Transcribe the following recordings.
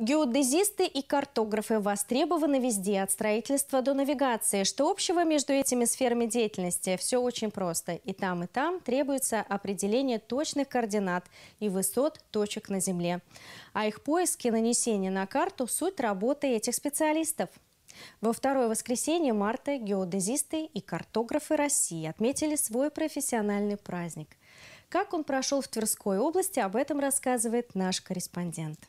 Геодезисты и картографы востребованы везде, от строительства до навигации. Что общего между этими сферами деятельности? Все очень просто. И там, и там требуется определение точных координат и высот точек на Земле. А их поиск и нанесение на карту – суть работы этих специалистов. Во второе воскресенье марта геодезисты и картографы России отметили свой профессиональный праздник. Как он прошел в Тверской области, об этом рассказывает наш корреспондент.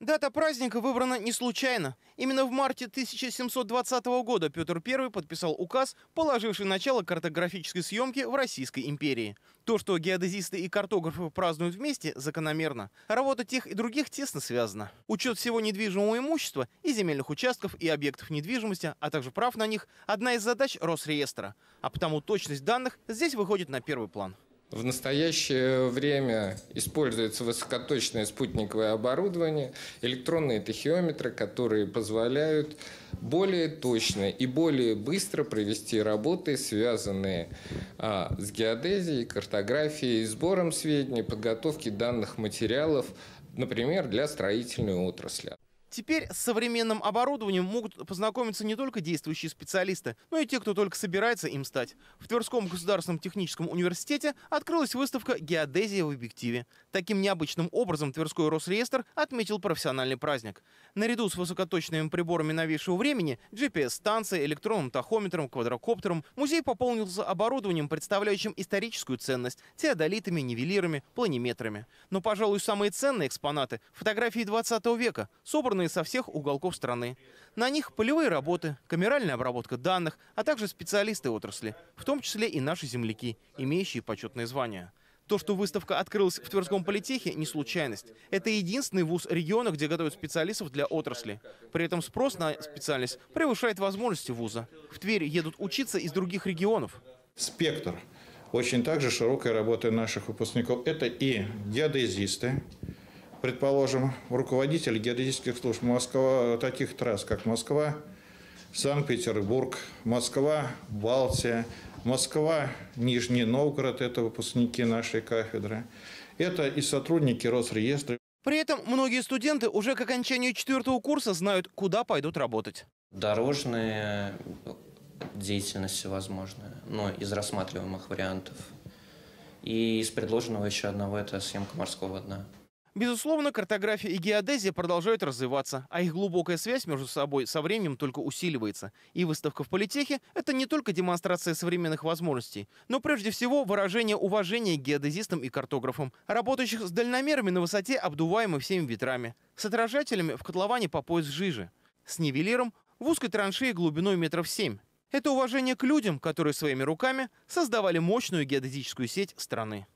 Дата праздника выбрана не случайно. Именно в марте 1720 года Петр I подписал указ, положивший начало картографической съемке в Российской империи. То, что геодезисты и картографы празднуют вместе, закономерно. Работа тех и других тесно связана. Учет всего недвижимого имущества и земельных участков и объектов недвижимости, а также прав на них – одна из задач Росреестра. А потому точность данных здесь выходит на первый план. В настоящее время используется высокоточное спутниковое оборудование, электронные тахиометры, которые позволяют более точно и более быстро провести работы, связанные а, с геодезией, картографией, сбором сведений, подготовки данных материалов, например, для строительной отрасли. Теперь с современным оборудованием могут познакомиться не только действующие специалисты, но и те, кто только собирается им стать. В Тверском государственном техническом университете открылась выставка «Геодезия в объективе». Таким необычным образом Тверской Росреестр отметил профессиональный праздник. Наряду с высокоточными приборами новейшего времени, GPS-станцией, электронным тахометром, квадрокоптером, музей пополнился оборудованием, представляющим историческую ценность, теодолитами, нивелирами, планиметрами. Но, пожалуй, самые ценные экспонаты – фотографии 20 века, собранные собранные со всех уголков страны. На них полевые работы, камеральная обработка данных, а также специалисты отрасли, в том числе и наши земляки, имеющие почетные звания. То, что выставка открылась в Тверском политехе, не случайность. Это единственный вуз региона, где готовят специалистов для отрасли. При этом спрос на специальность превышает возможности вуза. В Тверь едут учиться из других регионов. Спектр очень также широкой работы наших выпускников. Это и геодезисты, предположим, руководитель геодезических служб Москва, таких трасс, как Москва, Санкт-Петербург, Москва, Балтия, Москва, Нижний Новгород – это выпускники нашей кафедры. Это и сотрудники Росреестра. При этом многие студенты уже к окончанию четвертого курса знают, куда пойдут работать. Дорожная деятельность возможная, но из рассматриваемых вариантов. И из предложенного еще одного – это съемка морского дна. Безусловно, картография и геодезия продолжают развиваться, а их глубокая связь между собой со временем только усиливается. И выставка в политехе – это не только демонстрация современных возможностей, но прежде всего выражение уважения геодезистам и картографам, работающих с дальномерами на высоте, обдуваемой всеми ветрами, с отражателями в котловане по пояс жижи, с нивелиром в узкой траншее глубиной метров семь. Это уважение к людям, которые своими руками создавали мощную геодезическую сеть страны.